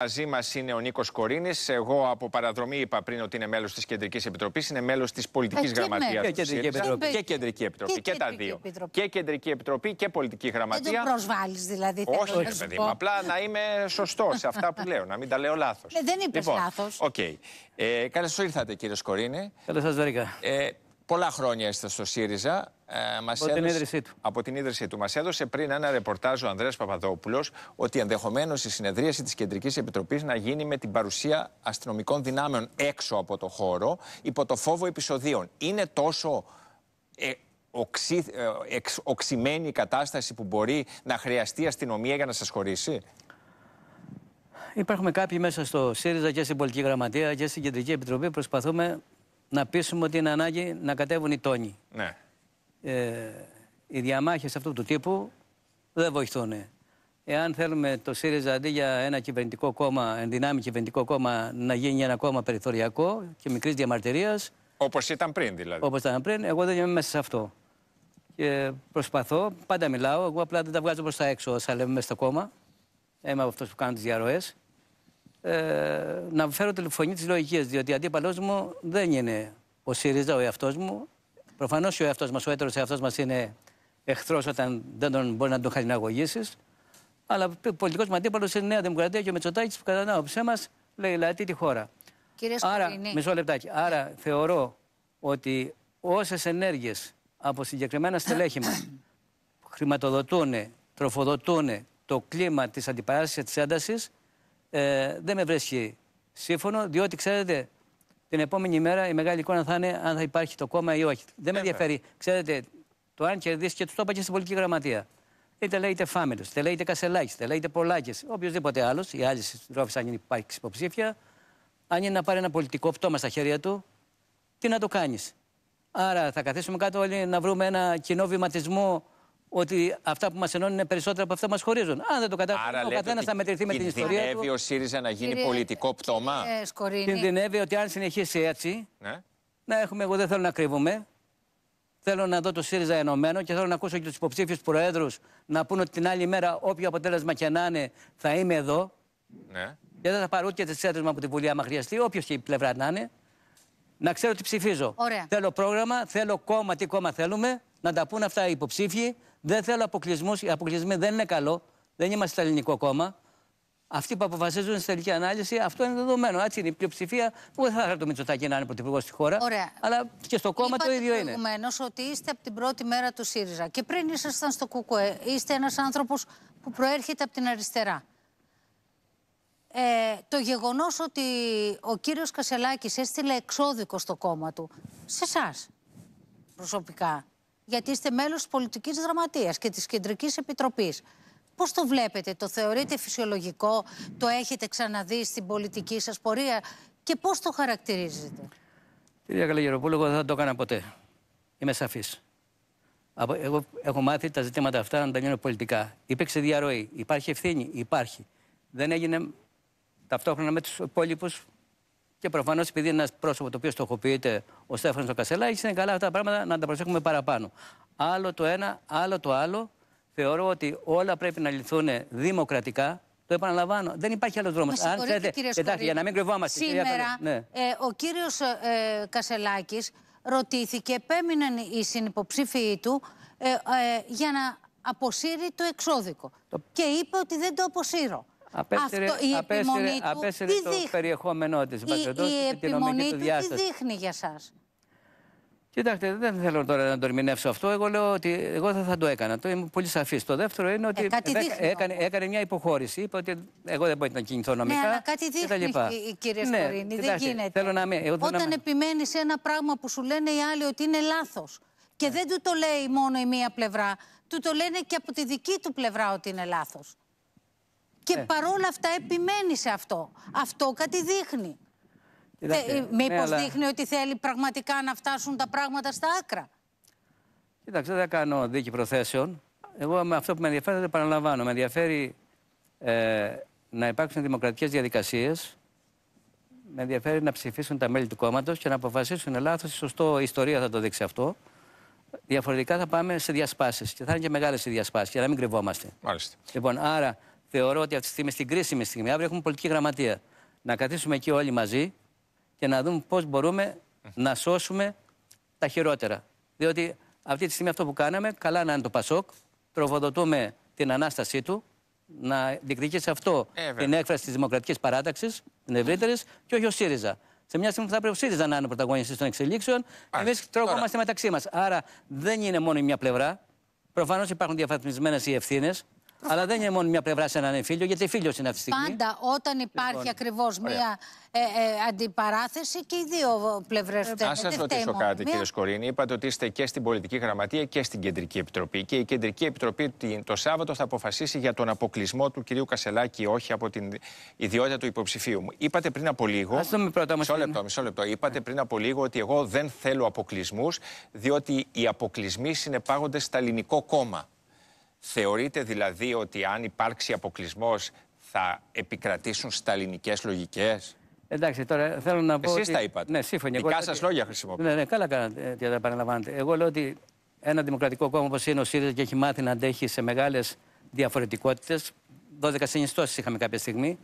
Μαζί μας είναι ο Νίκος Κορίνης. Εγώ από παραδρομή είπα πριν ότι είναι μέλος της Κεντρικής Επιτροπής, είναι μέλος της Πολιτικής ε, ναι. Γραμματείας. Και, κεντρική επιτροπή. και Κεντρική Επιτροπή. Και, τα δύο. Και Κεντρική Επιτροπή και Πολιτική Γραμματεία. Δεν το προσβάλλεις δηλαδή. Όχι, όχι παιδί μου. Απλά να είμαι σωστός σε αυτά που λέω, να μην τα λέω λάθος. Ε, δεν είπες λοιπόν, λάθος. Okay. Ε, Καλώς ήρθατε κύριε Κορίνη. Καλώς σας βρήκα. Ε, πολλά χρόνια είστε στο ΣΥΡΙΖΑ. Ε, μας από, έδωσε, την ίδρυσή του. από την ίδρυσή του. Μας έδωσε πριν ένα ρεπορτάζ ο Ανδρέας Παπαδόπουλος ότι ενδεχομένως η συνεδρίαση της Κεντρικής Επιτροπής να γίνει με την παρουσία αστυνομικών δυνάμεων έξω από το χώρο υπό το φόβο επεισοδίων. Είναι τόσο ε, ε οξυμένη η κατάσταση που μπορεί να χρειαστεί αστυνομία για να σας χωρίσει. Υπάρχουν κάποιοι μέσα στο ΣΥΡΙΖΑ και στην Πολιτική Γραμματεία και στην Κεντρική Επιτροπή. Προσπαθούμε να πείσουμε ότι είναι ανάγκη να κατέβουν οι τόνοι. Ναι ε, οι διαμάχες αυτού του τύπου δεν βοηθούν. Εάν θέλουμε το ΣΥΡΙΖΑ αντί για ένα κυβερνητικό κόμμα, ενδυνάμει κυβερνητικό κόμμα, να γίνει ένα κόμμα περιθωριακό και μικρής διαμαρτυρίας. Όπως ήταν πριν δηλαδή. Όπως ήταν πριν, εγώ δεν είμαι μέσα σε αυτό. Και προσπαθώ, πάντα μιλάω. Εγώ απλά δεν τα βγάζω προς τα έξω όσα λέμε μέσα στο κόμμα. Είμαι από αυτούς που κάνουν τις διαρροές. Ε, να φέρω τη φωνή της λογικής, διότι αντίπαλός μου δεν είναι ο ΣΥΡΙΖΑ, ο εαυτός μου, Προφανώς και ο εαυτός μας, ο έτερος εαυτός μας είναι εχθρός όταν δεν τον μπορεί να τον χαριναγωγήσει. Αλλά ο πολιτικός μας αντίπαλος είναι η Νέα Δημοκρατία και ο Μετσοτάκη που κατά την άποψή μας λέει λατή τη χώρα. Κύριε Άρα, μισό λεπτάκι. Άρα θεωρώ ότι όσες ενέργειες από συγκεκριμένα στελέχη μας χρηματοδοτούν, τροφοδοτούν το κλίμα της αντιπαράστασης και της έντασης, ε, δεν με βρίσκει σύμφωνο, διότι ξέρετε, την επόμενη μέρα η μεγάλη εικόνα θα είναι αν θα υπάρχει το κόμμα ή όχι. Δεν με ενδιαφέρει. Ξέρετε, το αν κερδίσεις και τους το είπα και στην πολιτική γραμματεία. Είτε λέγεται Φάμελο, είτε λέγεται Κασελάκης, είτε λέγεται Πολάκη, οποιοδήποτε άλλος, οι άλλοι συντρόφοι, αν υπάρχει υποψήφια, αν είναι να πάρει ένα πολιτικό πτώμα στα χέρια του, τι να το κάνεις. Άρα θα καθίσουμε κάτω όλοι να βρούμε ένα κοινό βηματισμό ότι αυτά που μας ενώνουν είναι περισσότερα από αυτά που μας χωρίζουν. Αν δεν το καταφέρουμε, ο καθένα θα μετρηθεί με την ιστορία. Κινδυνεύει ο ΣΥΡΙΖΑ να γίνει πολιτικό πτώμα. Κύριε Κινδυνεύει ότι αν συνεχίσει έτσι, ναι. να έχουμε, εγώ δεν θέλω να κρύβουμε. Θέλω να δω το ΣΥΡΙΖΑ ενωμένο και θέλω να ακούσω και τους υποψήφιους προέδρους να πούνε ότι την άλλη μέρα, όποιο αποτέλεσμα και να είναι, θα είμαι εδώ. Ναι. Και δεν θα πάρω ούτε τις έδρε από τη Βουλή, άμα χρειαστεί, όποιος και η πλευρά να είναι να ξέρω τι ψηφίζω. Θέλω πρόγραμμα, θέλω κόμμα, τι κόμμα θέλουμε, να τα πούν αυτά οι υποψήφοι. Δεν θέλω αποκλεισμούς. Οι αποκλεισμοί δεν είναι καλό. Δεν είμαστε ελληνικό κόμμα. Αυτοί που αποφασίζουν στην τελική ανάλυση, αυτό είναι δεδομένο. Έτσι είναι η πλειοψηφία. Που δεν θα έρθει το Μητσοτάκι να είναι πρωθυπουργός στη χώρα. Αλλά και στο κόμμα το ίδιο είναι. Προηγουμένως ότι είστε από την πρώτη μέρα του ΣΥΡΙΖΑ και πριν ήσασταν στο ΚΚΕ, είστε ένας άνθρωπος που προέρχεται από την αριστερά ε, το γεγονός ότι ο κύριος Κασελάκης έστειλε εξώδικο στο κόμμα του, σε εσάς προσωπικά, γιατί είστε μέλος της πολιτικής δραματείας και της κεντρικής επιτροπής. Πώς το βλέπετε, το θεωρείτε φυσιολογικό, το έχετε ξαναδεί στην πολιτική σας πορεία και πώς το χαρακτηρίζετε. Κυρία Καλαγεροπούλου, εγώ δεν θα το έκανα ποτέ. Είμαι σαφής. Εγώ έχω μάθει τα ζητήματα αυτά να τα λύνω πολιτικά. Υπήρξε διαρροή. Υπάρχει ευθύνη. Υπάρχει. Δεν έγινε ταυτόχρονα με τους υπόλοιπους. Και προφανώς, επειδή είναι ένας πρόσωπος το οποίο στοχοποιείται ο Στέφανος Κασελάκης, είναι καλά αυτά τα πράγματα να τα προσέχουμε παραπάνω. Άλλο το ένα, άλλο το άλλο. Θεωρώ ότι όλα πρέπει να λυθούν δημοκρατικά. Το επαναλαμβάνω. Δεν υπάρχει άλλος δρόμος. Αν θέλετε. Εντάξει, για να μην κρυβόμαστε. Σήμερα ναι. Ε, ο κύριος ε, Κασελάκης ρωτήθηκε, επέμειναν οι συνυποψήφοι του ε, ε, για να αποσύρει το εξώδικο. Και είπε ότι δεν το αποσύρω. Απέσυρε, Αυτό, η απέσυρε, του, το περιεχόμενό της Η, και την νομική του διάσταση. τι δείχνει για σας. Κοιτάξτε, δεν θέλω τώρα να το ερμηνεύσω αυτό. Εγώ λέω ότι εγώ θα, θα το έκανα. Το είμαι πολύ σαφής. Το δεύτερο είναι ε, ότι έκανε, έκανε, μια υποχώρηση. Είπε ότι εγώ δεν μπορεί να κινηθώ ναι, νομικά. Ναι, αλλά κάτι δείχνει, ε, κύριε ναι, δεν γίνεται. Θέλω να Όταν να... επιμένεις ένα πράγμα που σου λένε οι άλλοι ότι είναι λάθος. Και ναι. δεν του το λέει μόνο η μία πλευρά. Του το λένε και από τη δική του πλευρά ότι είναι λάθος. Και ναι. παρόλα αυτά επιμένει σε αυτό. Αυτό κάτι δείχνει. ε, ε Μήπως ναι, αλλά... δείχνει ότι θέλει πραγματικά να φτάσουν τα πράγματα στα άκρα. Κοιτάξτε, δεν κάνω δίκη προθέσεων. Εγώ με αυτό που με ενδιαφέρει δεν το επαναλαμβάνω. Με ενδιαφέρει ε, να υπάρξουν δημοκρατικές διαδικασίες. Με ενδιαφέρει να ψηφίσουν τα μέλη του κόμματος και να αποφασίσουν λάθο. Σωστό, η ιστορία θα το δείξει αυτό. Διαφορετικά θα πάμε σε διασπάσεις και θα είναι και μεγάλες οι διασπάσεις, για να μην κρυβόμαστε. Μάλιστα. Λοιπόν, άρα θεωρώ ότι αυτή τη στιγμή, στην κρίσιμη στιγμή, αύριο έχουμε πολιτική γραμματεία. Να καθίσουμε εκεί όλοι μαζί και να δούμε πώς μπορούμε να σώσουμε τα χειρότερα. Διότι αυτή τη στιγμή αυτό που κάναμε, καλά να είναι το Πασόκ, τροφοδοτούμε την ανάστασή του, να διεκδικήσει αυτό ε, την έκφραση της Δημοκρατικής Παράταξης, την ευρύτερης, και όχι ο ΣΥΡΙΖΑ. Σε μια στιγμή που θα πρέπει ο ΣΥΡΙΖΑ να είναι πρωταγωνιστής των εξελίξεων, εμεί τρώγομαστε μεταξύ μας. Άρα δεν είναι μόνο η μια πλευρά. Προφανώς υπάρχουν διαφαθμισμένε οι ευθύνες αλλά δεν είναι μόνο μια πλευρά σε έναν εμφύλιο, γιατί φίλο είναι αυτή τη στιγμή. Πάντα όταν υπάρχει λοιπόν, ακριβώς μια ε, ε, αντιπαράθεση και οι δύο πλευρές ε, φταίνουν. Αν σα ρωτήσω κάτι, μια... κύριε Σκορίνη, είπατε ότι είστε και στην πολιτική γραμματεία και στην κεντρική επιτροπή. Και η κεντρική επιτροπή το Σάββατο θα αποφασίσει για τον αποκλεισμό του κυρίου Κασελάκη, όχι από την ιδιότητα του υποψηφίου μου. Είπατε πριν από λίγο. πρώτα λεπτό, μισό λεπτό. Είπατε πριν από λίγο ότι εγώ δεν θέλω αποκλεισμούς, διότι οι αποκλεισμοί συνεπάγονται στα ελληνικό κόμμα. Θεωρείτε δηλαδή ότι αν υπάρξει αποκλεισμός θα επικρατήσουν σταλινικές λογικές. Εντάξει, τώρα θέλω να πω. Εσείς ότι... τα είπατε. Ναι, σύμφωνοι. Δικά σα λόγια χρησιμοποιείτε. Ναι, ναι, καλά κάνατε και ε, τα παραλαμβάνετε. Εγώ λέω ότι ένα δημοκρατικό κόμμα όπως είναι ο ΣΥΡΙΖΑ και έχει μάθει να αντέχει σε μεγάλες διαφορετικότητες. 12 συνιστώσεις είχαμε κάποια στιγμή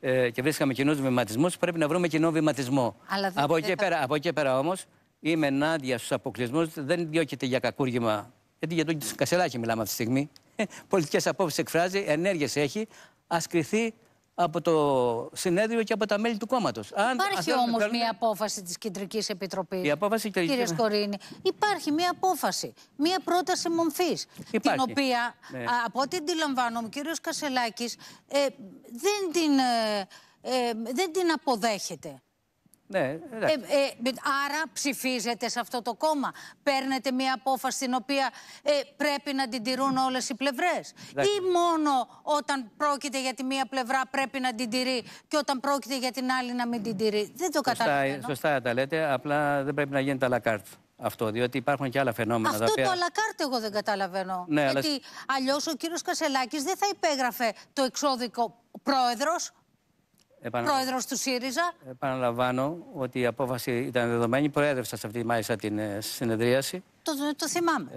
ε, και βρίσκαμε κοινούς βηματισμούς. Πρέπει να βρούμε κοινό βηματισμό. από, εκεί πέρα, από εκεί πέρα όμως είμαι ενάντια στους αποκλεισμούς. Δεν διώκεται για κακούργημα γιατί για τον Κασελάκη μιλάμε αυτή τη στιγμή. Ε, Πολιτικές απόψεις εκφράζει, ενέργειες έχει. Ας από το συνέδριο και από τα μέλη του κόμματος. Υπάρχει όμω μια απόφαση της Κεντρικής Επιτροπής. Η απόφαση, κύριε, κύριε Σκορίνη. Υπάρχει μια απόφαση. Μια πρόταση μορφής. Την οποία, ναι. από ό,τι αντιλαμβάνομαι, ο κύριος Κασελάκης ε, δεν, ε, δεν την αποδέχεται. Ναι, ε, ε, άρα ψηφίζετε σε αυτό το κόμμα. Παίρνετε μια απόφαση την οποία ε, πρέπει να την τηρούν όλες οι πλευρές. Ή μόνο όταν πρόκειται για τη μία πλευρά πρέπει να την τηρεί και όταν πρόκειται για την άλλη να μην την τηρεί. Δεν το καταλαβαίνω. Σωστά τα λέτε. Απλά δεν πρέπει να γίνεται αλακάρτ αυτό, διότι υπάρχουν και άλλα φαινόμενα. Αυτό το αλακάρτ εγώ δεν καταλαβαίνω. Ναι, γιατί αλλά... αλλιώς ο κύριος Κασελάκης δεν θα υπέγραφε το εξώδικο πρόεδρος Επανα... Πρόεδρος του ΣΥΡΙΖΑ. Επαναλαμβάνω ότι η απόφαση ήταν δεδομένη. Προέδρευσα σε αυτή μάλιστα την ε, συνεδρίαση. Το, το, το θυμάμαι.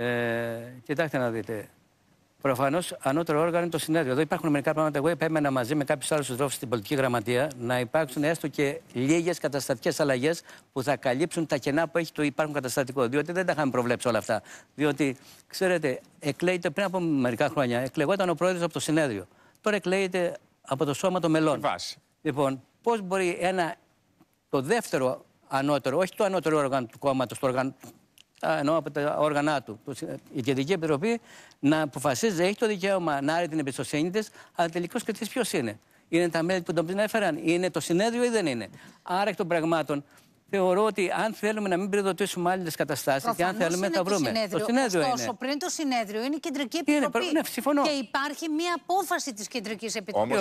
Ε, κοιτάξτε να δείτε. Προφανώς ανώτερο όργανο είναι το συνέδριο. Εδώ υπάρχουν μερικά πράγματα. Εγώ επέμενα μαζί με κάποιους άλλους συντρόφους στην πολιτική γραμματεία να υπάρξουν έστω και λίγες καταστατικές αλλαγές που θα καλύψουν τα κενά που έχει το υπάρχον καταστατικό. Διότι δεν τα είχαμε προβλέψει όλα αυτά. Διότι, ξέρετε, εκλέγεται πριν από μερικά χρόνια. Εκλεγόταν ο πρόεδρος από το συνέδριο. Τώρα εκλέγεται από το σώμα των μελών. Βάση. Λοιπόν, πώς μπορεί ένα, το δεύτερο ανώτερο, όχι το ανώτερο όργανο του κόμματος, το από τα όργανα του, η Κεντρική Επιτροπή, να αποφασίζει, έχει το δικαίωμα να άρει την εμπιστοσύνη της, αλλά τελικώ κριτής ποιος είναι. Είναι τα μέλη που τον έφεραν, είναι το συνέδριο ή δεν είναι. Άρα εκ των πραγμάτων, θεωρώ ότι αν θέλουμε να μην πυροδοτήσουμε άλλες καταστάσεις και αν θέλουμε να τα βρούμε. Συνέδριο. Το συνέδριο Ωστόσο, πριν το συνέδριο είναι η κεντρική επιτροπή. Είναι, ναι, και υπάρχει μία απόφαση της κεντρικής επιτροπή.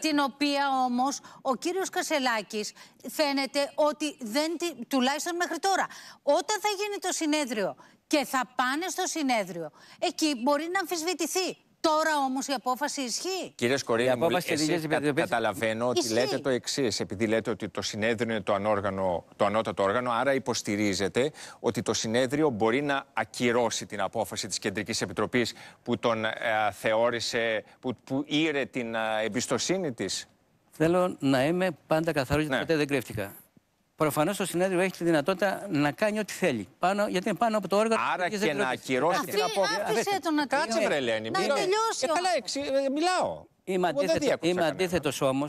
Την οποία όμως ο κύριος Κασελάκης φαίνεται ότι δεν. τουλάχιστον μέχρι τώρα. Όταν θα γίνει το συνέδριο και θα πάνε στο συνέδριο, εκεί μπορεί να αμφισβητηθεί Τώρα όμως η απόφαση ισχύει. Κύριε Σκορίνη, μου, εσύ καταλαβαίνω ότι λέτε το εξής, επειδή λέτε ότι το συνέδριο είναι το, ανόργανο, το ανώτατο όργανο, άρα υποστηρίζετε ότι το συνέδριο μπορεί να ακυρώσει την απόφαση της Κεντρικής Επιτροπής που τον ε, θεώρησε, που, που ήρε την ε, εμπιστοσύνη της. Θέλω να είμαι πάντα καθαρός, γιατί ναι. ποτέ δεν κρύφτηκα. Προφανώς το συνέδριο έχει τη δυνατότητα να κάνει ό,τι θέλει. Πάνω, γιατί είναι πάνω από το όργανο Άρα και, να ακυρώσει την απόφαση. Κάτσε, βρε, Να τελειώσει. Ε, καλά, ε, μιλάω. Είμαι αντίθετο όμω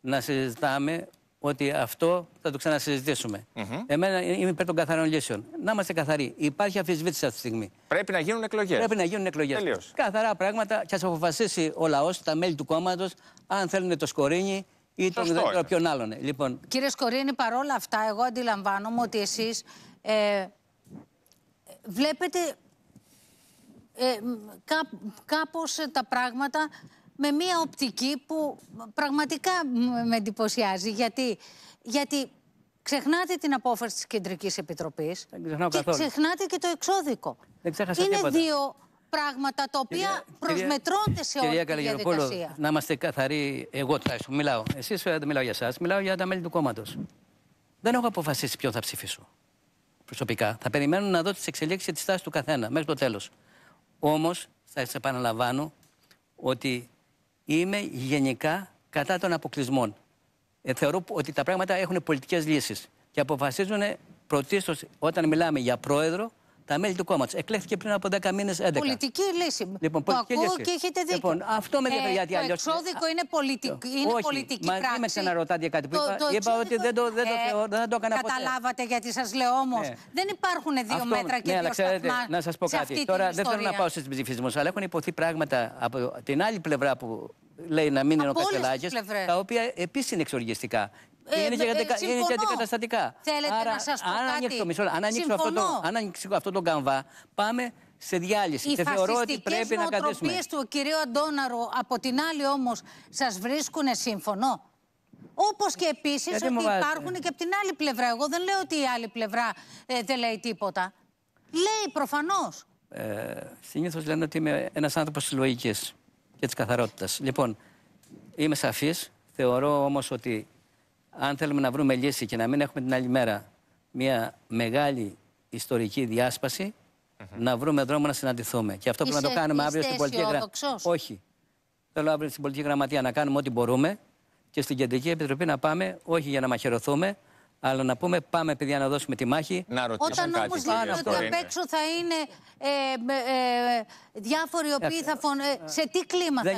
να συζητάμε ότι αυτό θα το ξανασυζητήσουμε. Mm -hmm. Εμένα είμαι υπέρ των καθαρών λύσεων. Να είμαστε καθαροί. Υπάρχει αμφισβήτηση αυτή τη στιγμή. Πρέπει να γίνουν εκλογές. Πρέπει να γίνουν εκλογές. Καθαρά πράγματα και ας αποφασίσει ο λαός, τα μέλη του κόμματος, αν θέλουν το σκορίνι, ή τον είναι ποιον Λοιπόν... Κύριε Σκορίνη, παρόλα αυτά, εγώ αντιλαμβάνομαι ότι εσείς ε, βλέπετε ε, κάπως ε, τα πράγματα με μία οπτική που πραγματικά με εντυπωσιάζει. Γιατί, γιατί ξεχνάτε την απόφαση της Κεντρικής Επιτροπής και καθόλου. ξεχνάτε και το εξώδικο. Δεν ξέχασα Είναι τίποτα. δύο πράγματα τα οποία κυρία, προσμετρώνται σε όλη τη διαδικασία. να είμαστε καθαροί, εγώ τουλάχιστον μιλάω. Εσείς δεν μιλάω για εσά, μιλάω για τα μέλη του κόμματος. Δεν έχω αποφασίσει ποιον θα ψηφίσω προσωπικά. Θα περιμένω να δω τις εξελίξεις και τη στάση του καθένα μέχρι το τέλος. Όμως, θα σας επαναλαμβάνω ότι είμαι γενικά κατά των αποκλεισμών. Ε, θεωρώ ότι τα πράγματα έχουν πολιτικές λύσεις και αποφασίζουν πρωτίστως όταν μιλάμε για πρόεδρο τα μέλη του κόμματος. Εκλέχθηκε πριν από 10 μήνε 11. Πολιτική λύση. Λοιπόν, το πολιτική ακούω λύση. και έχετε δίκιο. Λοιπόν, αυτό με ε, διαφέρει γιατί αλλιώ. Το εξώδικο είναι, πολιτική ε, είναι όχι, πολιτική μα, πράξη. με ξαναρωτάτε κάτι που το, είπα. Το είπα ότι δεν το, δεν το, ε, θεω, δεν το έκανα ποτέ. Καταλάβατε γιατί σας λέω όμως. Ναι. Δεν υπάρχουν δύο αυτό, μέτρα και ναι, δύο ξέρετε, Να σας πω κάτι. Τώρα δεν θέλω να πάω στους ψηφισμούς, αλλά έχουν υποθεί πράγματα από την άλλη πλευρά που λέει να μην είναι ο τα οποία επίσης είναι εξοργιστικά. Ε, είναι, και, ε, αντικαταστατικά. Θέλετε Άρα, να σας πω αν κάτι. Ανοίξω, αν, ανοίξω αυτό το, αν ανοίξω αυτό το καμβά, πάμε σε διάλυση. Οι και θεωρώ ότι πρέπει να Οι του κυρίου Αντώναρου, από την άλλη όμως, σας βρίσκουν σύμφωνο. Όπως και επίσης ότι υπάρχουν και από την άλλη πλευρά. Εγώ δεν λέω ότι η άλλη πλευρά ε, δεν λέει τίποτα. Λέει προφανώς. Ε, Συνήθως λένε ότι είμαι ένας άνθρωπος της λογικής και της καθαρότητας. Λοιπόν, είμαι σαφής. Θεωρώ όμως ότι αν θέλουμε να βρούμε λύση και να μην έχουμε την άλλη μέρα μια μεγάλη ιστορική να βρούμε δρόμο να συναντηθούμε. Και αυτό πρέπει να το κάνουμε αύριο στην πολιτική γραμματεία. Όχι. Θέλω αύριο στην πολιτική γραμματεία να κάνουμε ό,τι μπορούμε και στην Κεντρική Επιτροπή να πάμε όχι για να μαχαιρωθούμε, αλλά να πούμε, πάμε παιδιά να δώσουμε τη μάχη. Όταν όμω λένε ότι απ' έξω θα είναι ε, ε, διάφοροι οι οποίοι ε, θα φωνε. σε τι κλίμα θα,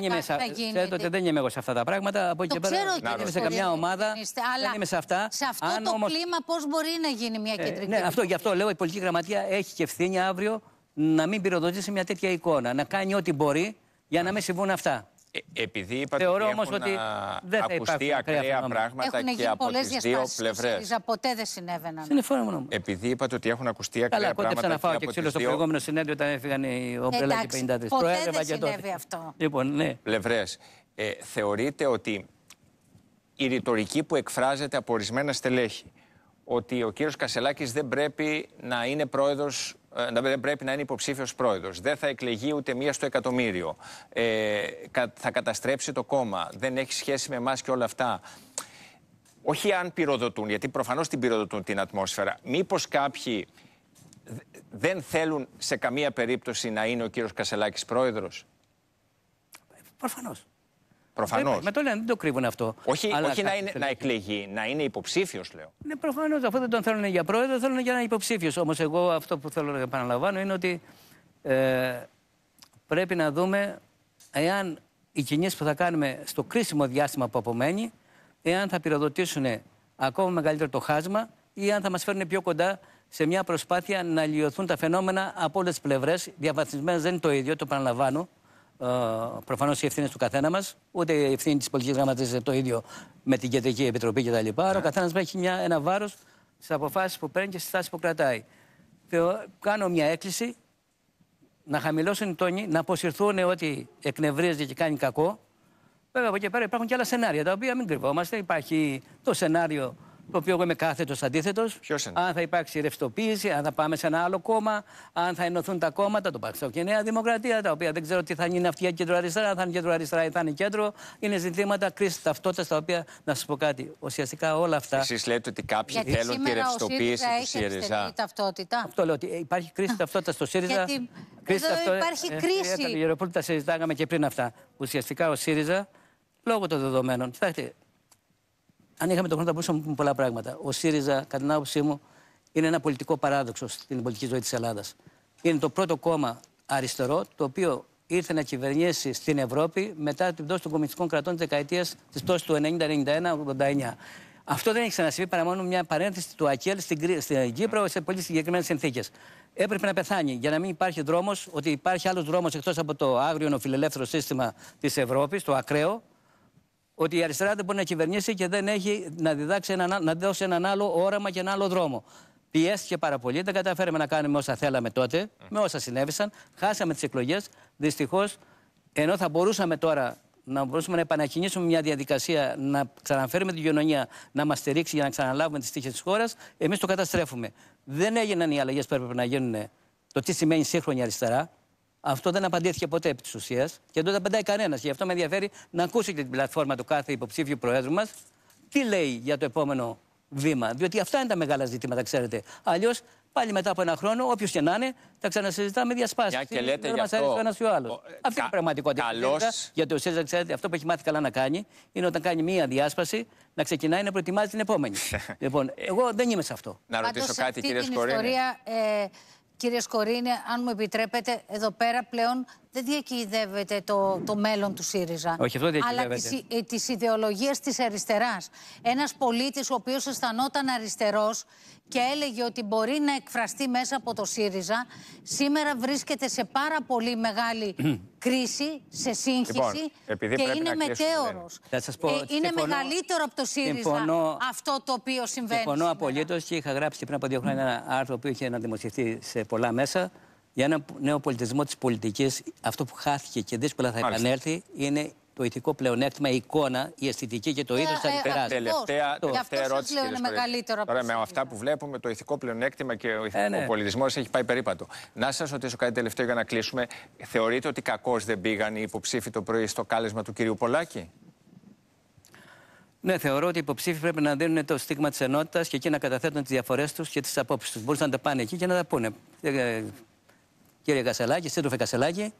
γίνει. θα, δεν είμαι εγώ σε αυτά τα πράγματα. Από εκεί και πέρα δεν είμαι σε καμιά ομάδα. δεν είμαι σε αυτά. Σε αυτό το κλίμα πώς μπορεί να γίνει μια κεντρική. Ναι, αυτό, γι' αυτό λέω η πολιτική γραμματεία έχει και ευθύνη αύριο να μην πυροδοτήσει μια τέτοια εικόνα. Να κάνει ό,τι μπορεί για να με συμβούν αυτά. Ε, επειδή είπατε ότι έχουν ότι δεν θα ακουστεί ακραία πράγματα και από τις δύο πλευρές. ποτέ δεν συνέβαιναν. Επειδή είπατε ότι έχουν ακουστεί ακραία Καλά, πράγματα και, να φάω και, ξύλο στο προηγούμενο συνέδριο όταν έφυγαν οι ομπρέλα και 53. Ποτέ δεν συνέβη αυτό. Λοιπόν, ναι. Πλευρές, ε, θεωρείτε ότι η ρητορική που εκφράζεται από ορισμένα στελέχη ότι ο κύριος Κασελάκης δεν πρέπει να είναι πρόεδρος δεν πρέπει να είναι υποψήφιος πρόεδρος. Δεν θα εκλεγεί ούτε μία στο εκατομμύριο. Ε, θα καταστρέψει το κόμμα. Δεν έχει σχέση με εμάς και όλα αυτά. Όχι αν πυροδοτούν, γιατί προφανώς την πυροδοτούν την ατμόσφαιρα. Μήπως κάποιοι δεν θέλουν σε καμία περίπτωση να είναι ο κύριος Κασελάκης πρόεδρος. Προφανώς. Προφανώς. Με το λένε, δεν το κρύβουν αυτό. Όχι, όχι να, είναι, να εκλεγεί, να είναι υποψήφιος, λέω. Ναι, προφανώς. Αφού δεν τον θέλουν για πρόεδρο, θέλουν για ένα υποψήφιος. Όμως, εγώ αυτό που θέλω να επαναλαμβάνω είναι ότι ε, πρέπει να δούμε εάν οι κινήσεις που θα κάνουμε στο κρίσιμο διάστημα που απομένει, εάν θα πυροδοτήσουν ακόμα μεγαλύτερο το χάσμα ή αν θα μας φέρουν πιο κοντά σε μια προσπάθεια να λιωθούν τα φαινόμενα από όλες τις πλευρές. Διαβαθμισμένες δεν είναι το ίδιο, το παραλαμβάνω. Ε, Προφανώς οι ευθύνες του καθένα μας, ούτε η ευθύνη της πολιτικής γραμματείας το ίδιο με την κεντρική επιτροπή κτλ. Ο ναι. καθένας μα έχει ένα βάρος στις αποφάσεις που παίρνει και στις τάσει που κρατάει. κάνω μια έκκληση να χαμηλώσουν οι τόνοι, να αποσυρθούν ό,τι εκνευρίζεται και κάνει κακό. Βέβαια από εκεί πέρα υπάρχουν και άλλα σενάρια τα οποία μην κρυβόμαστε. Υπάρχει το σενάριο το οποίο εγώ είμαι κάθετος αντίθετος. Αν θα υπάρξει ρευστοποίηση, αν θα πάμε σε ένα άλλο κόμμα, αν θα ενωθούν τα κόμματα, το Παξό και η Νέα Δημοκρατία, τα οποία δεν ξέρω τι θα είναι αυτή η κέντρο-αριστερά, αν θα είναι κέντρο-αριστερά ή θα είναι κέντρο. Είναι ζητήματα κρίσης ταυτότητας, τα οποία, να σας πω κάτι, ουσιαστικά όλα αυτά. Εσείς λέτε ότι κάποιοι Γιατί θέλουν τη ρευστοποίηση του ΣΥΡΙΖΑ. Ταυτότητα. Αυτό λέω ότι υπάρχει κρίση ταυτότητας στο ΣΥΡΙΖΑ. Γιατί κρίση εδώ υπάρχει κρίση. Ε, τα συζητάγαμε και πριν αυτά. Ουσιαστικά ο ΣΥΡΙΖΑ, λόγω των δεδομένων, κοιτάξτε, αν είχαμε τον χρόνο θα μπορούσαμε να πούμε πολλά πράγματα. Ο ΣΥΡΙΖΑ, κατά την άποψή μου, είναι ένα πολιτικό παράδοξο στην πολιτική ζωή της Ελλάδας. Είναι το πρώτο κόμμα αριστερό το οποίο ήρθε να κυβερνήσει στην Ευρώπη μετά την πτώση των κομμουνιστικών κρατών της δεκαετίας της πτώσης του 90-91-89. Αυτό δεν έχει ξανασυμβεί παρά μόνο μια παρένθεση του Ακέλ στην, στην Κύπρο σε πολύ συγκεκριμένες συνθήκες. Έπρεπε να πεθάνει για να μην υπάρχει δρόμος, ότι υπάρχει άλλος δρόμος εκτός από το άγριο νοφιλελεύθερο σύστημα της Ευρώπης, το ακραίο, ότι η αριστερά δεν μπορεί να κυβερνήσει και δεν έχει να, διδάξει έναν, να δώσει έναν άλλο όραμα και έναν άλλο δρόμο. Πιέστηκε πάρα πολύ, δεν καταφέραμε να κάνουμε όσα θέλαμε τότε, με όσα συνέβησαν. Χάσαμε τις εκλογές. Δυστυχώς, ενώ θα μπορούσαμε τώρα να μπορούσαμε να επανακινήσουμε μια διαδικασία, να ξαναφέρουμε την κοινωνία να μας στηρίξει για να ξαναλάβουμε τις τύχες της χώρας, εμείς το καταστρέφουμε. Δεν έγιναν οι αλλαγές που έπρεπε να γίνουν. Το τι σημαίνει σύγχρονη αριστερά, αυτό δεν απαντήθηκε ποτέ επί της ουσίας και δεν το απαντάει κανένας. Γι' αυτό με ενδιαφέρει να ακούσει και την πλατφόρμα του κάθε υποψήφιου Προέδρου μας τι λέει για το επόμενο βήμα. Διότι αυτά είναι τα μεγάλα ζητήματα, ξέρετε. Αλλιώς πάλι μετά από ένα χρόνο, όποιος και να είναι, θα ξανασυζητάμε διασπάσεις. Και λέτε δεν μα αρέσει ο ένας ή ο άλλος. Ε, αυτή είναι η πραγματικότητα. Καλώς... Γιατί ο ΣΥΡΙΖΑ, ξέρετε, αυτό που έχει μάθει καλά να κάνει είναι όταν κάνει μία διάσπαση να ξεκινάει να προετοιμάζει την επόμενη. λοιπόν, εγώ δεν είμαι σε αυτό. Να ρωτήσω κάτι, κύριε Σκορίνη. Ε, Κύριε Σκορίνη, αν μου επιτρέπετε, εδώ πέρα πλέον δεν διακυδεύεται το, το μέλλον του ΣΥΡΙΖΑ. αλλά τη ιδεολογία τη ιδεολογίες Ένα αριστεράς. Ένας ο οποίος αισθανόταν αριστερός και έλεγε ότι μπορεί να εκφραστεί μέσα από το ΣΥΡΙΖΑ, σήμερα βρίσκεται σε πάρα πολύ μεγάλη κρίση, σε σύγχυση λοιπόν, και είναι μετέωρος. Ναι. Ε, είναι μεγαλύτερο από το ΣΥΡΙΖΑ αυτό το οποίο συμβαίνει. Συμφωνώ απολύτως και είχα γράψει πριν από δύο χρόνια ένα άρθρο που είχε να δημοσιευτεί σε πολλά μέσα για ένα νέο πολιτισμό της πολιτικής, αυτό που χάθηκε και δύσκολα θα επανέλθει είναι το ηθικό πλεονέκτημα, η εικόνα, η αισθητική και το ε, είδος θα ε, την Τελευταία, ερώτηση. Λέω είναι Τώρα, με αυτά που βλέπουμε, το ηθικό πλεονέκτημα και ο ηθικό ε, ναι. πολιτισμός έχει πάει περίπατο. Να σας ρωτήσω κάτι τελευταίο για να κλείσουμε. Θεωρείτε ότι κακώς δεν πήγαν οι υποψήφοι το πρωί στο κάλεσμα του κυρίου Πολάκη. Ναι, θεωρώ ότι οι υποψήφοι πρέπει να δίνουν το στίγμα της ενότητας και εκεί να καταθέτουν τις διαφορές τους και τις απόψεις τους. Μπορούσαν να τα πάνε εκεί και να τα πούνε. Ε, κύριε Κασελάκη, σύντροφε Κασελάκη,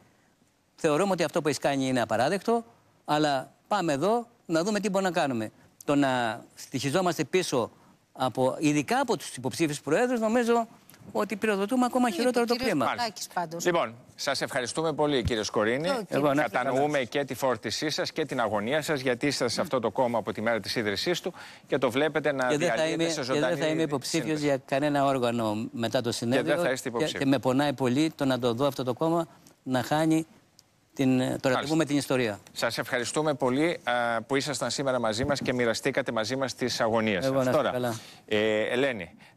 θεωρούμε ότι αυτό που έχεις κάνει είναι απαράδεκτο, αλλά πάμε εδώ να δούμε τι μπορούμε να κάνουμε. Το να στοιχιζόμαστε πίσω από, ειδικά από τους υποψήφιους προέδρους, νομίζω ότι πυροδοτούμε ακόμα χειρότερο το κλίμα. Λοιπόν, σας ευχαριστούμε πολύ, κύριε Σκορίνη. Ναι. Κατανοούμε και τη φόρτισή σας και την αγωνία σας, γιατί είστε σε αυτό το κόμμα από τη μέρα της ίδρυσής του και το βλέπετε να διαλύεται σε ζωντανή. Και δεν θα είμαι υποψήφιος για κανένα όργανο μετά το συνέδριο. Και, δεν και, και με πονάει πολύ το να το δω αυτό το κόμμα να χάνει την, το ραντεβού με την ιστορία. Σας ευχαριστούμε πολύ που ήσασταν σήμερα μαζί μας και μοιραστήκατε μαζί μας τις αγωνίες σα. Τώρα, ε, Ελένη.